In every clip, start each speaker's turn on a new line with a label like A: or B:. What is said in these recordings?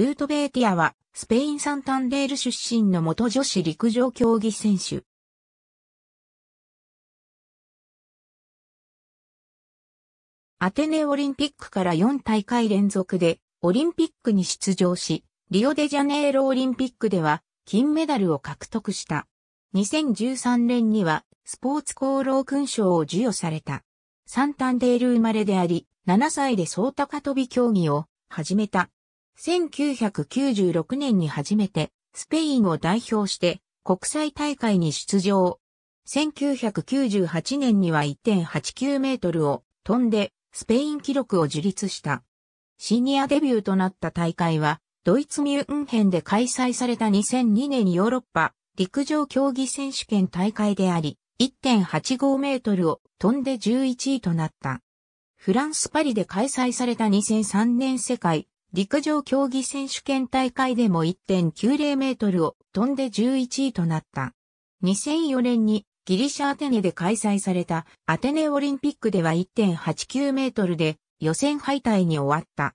A: ルートベーティアは、スペインサンタンデール出身の元女子陸上競技選手。アテネオリンピックから4大会連続でオリンピックに出場し、リオデジャネイロオリンピックでは金メダルを獲得した。2013年にはスポーツ功労勲章を授与された。サンタンデール生まれであり、7歳で総高跳び競技を始めた。1996年に初めてスペインを代表して国際大会に出場。1998年には1.89メートルを飛んでスペイン記録を樹立した。シニアデビューとなった大会はドイツミュンヘンで開催された2002年ヨーロッパ陸上競技選手権大会であり1.85メートルを飛んで11位となった。フランス・パリで開催された2003年世界陸上競技選手権大会でも1.90メートルを飛んで11位となった。2004年にギリシャアテネで開催されたアテネオリンピックでは1.89メートルで予選敗退に終わった。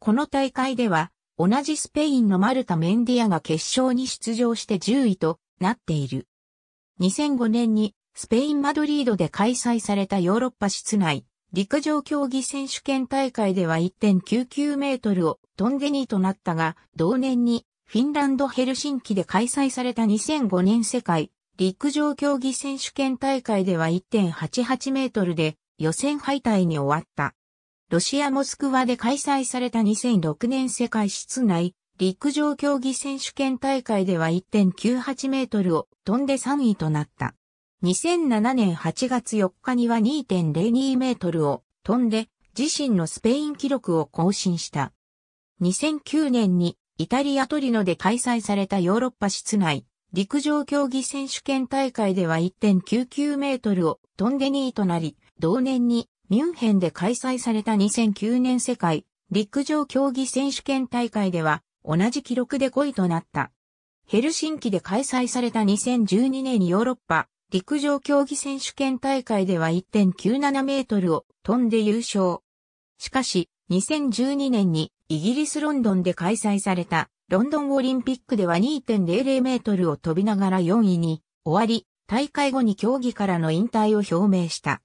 A: この大会では同じスペインのマルタ・メンディアが決勝に出場して10位となっている。2005年にスペイン・マドリードで開催されたヨーロッパ室内陸上競技選手権大会では1.99メートルを飛んで2位となったが、同年にフィンランドヘルシンキで開催された2005年世界陸上競技選手権大会では1.88メートルで予選敗退に終わった。ロシアモスクワで開催された2006年世界室内陸上競技選手権大会では1.98メートルを飛んで3位となった。2007年8月4日には2.02メートルを飛んで自身のスペイン記録を更新した。2009年にイタリアトリノで開催されたヨーロッパ室内陸上競技選手権大会では1.99メートルを飛んで2位となり、同年にミュンヘンで開催された2009年世界陸上競技選手権大会では同じ記録で5位となった。ヘルシンキで開催された2012年ヨーロッパ陸上競技選手権大会では1.97メートルを飛んで優勝。しかし、2012年にイギリスロンドンで開催されたロンドンオリンピックでは2.00メートルを飛びながら4位に終わり、大会後に競技からの引退を表明した。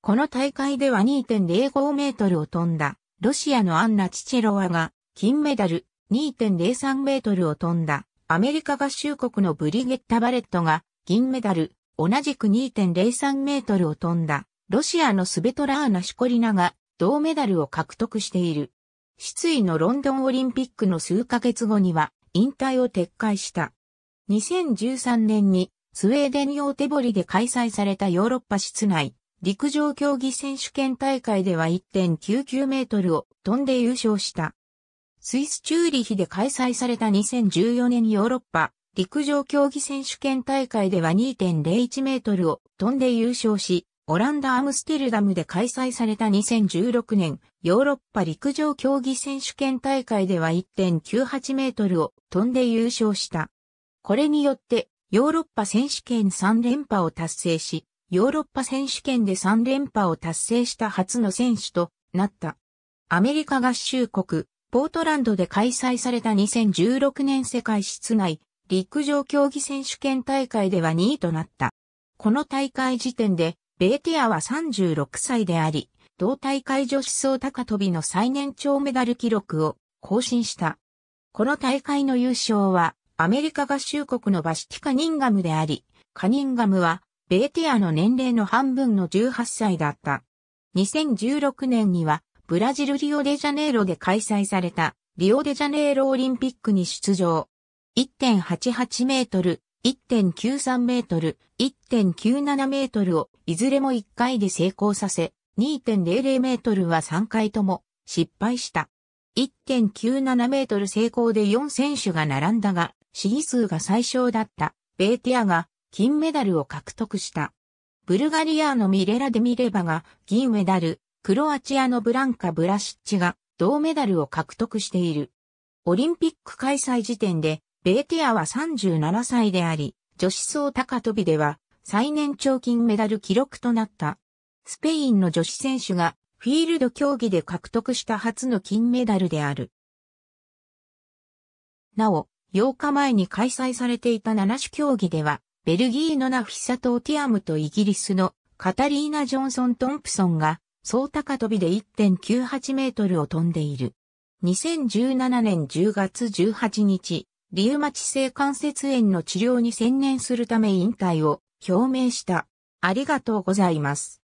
A: この大会では2.05メートルを飛んだロシアのアンナ・チチェロワが金メダル2.03メートルを飛んだアメリカ合衆国のブリゲッタ・バレットが銀メダル同じく2.03メートルを飛んだ、ロシアのスベトラーナ・シコリナが銅メダルを獲得している。失意のロンドンオリンピックの数ヶ月後には引退を撤回した。2013年にスウェーデン用手堀で開催されたヨーロッパ室内陸上競技選手権大会では1.99メートルを飛んで優勝した。スイスチューリヒで開催された2014年ヨーロッパ陸上競技選手権大会では2.01メートルを飛んで優勝し、オランダ・アムステルダムで開催された2016年ヨーロッパ陸上競技選手権大会では1.98メートルを飛んで優勝した。これによってヨーロッパ選手権3連覇を達成し、ヨーロッパ選手権で3連覇を達成した初の選手となった。アメリカ合衆国、ポートランドで開催された2016年世界室内陸上競技選手権大会では2位となった。この大会時点で、ベーティアは36歳であり、同大会女子総高跳びの最年長メダル記録を更新した。この大会の優勝は、アメリカ合衆国のバシティカニンガムであり、カニンガムは、ベーティアの年齢の半分の18歳だった。2016年には、ブラジルリオデジャネイロで開催された、リオデジャネイロオリンピックに出場。1.88メートル、1.93メートル、1.97メートルをいずれも1回で成功させ、2.00メートルは3回とも失敗した。1.97メートル成功で4選手が並んだが、試技数が最小だったベーティアが金メダルを獲得した。ブルガリアのミレラ・デミレバが銀メダル、クロアチアのブランカ・ブラシッチが銅メダルを獲得している。オリンピック開催時点でベーティアは37歳であり、女子層高跳びでは最年長金メダル記録となった。スペインの女子選手がフィールド競技で獲得した初の金メダルである。なお、8日前に開催されていた7種競技では、ベルギーのナフィサト・オティアムとイギリスのカタリーナ・ジョンソン・トンプソンが、総高跳びで1.98メートルを飛んでいる。2017年10月18日、リウマチ性関節炎の治療に専念するため引退を表明した。ありがとうございます。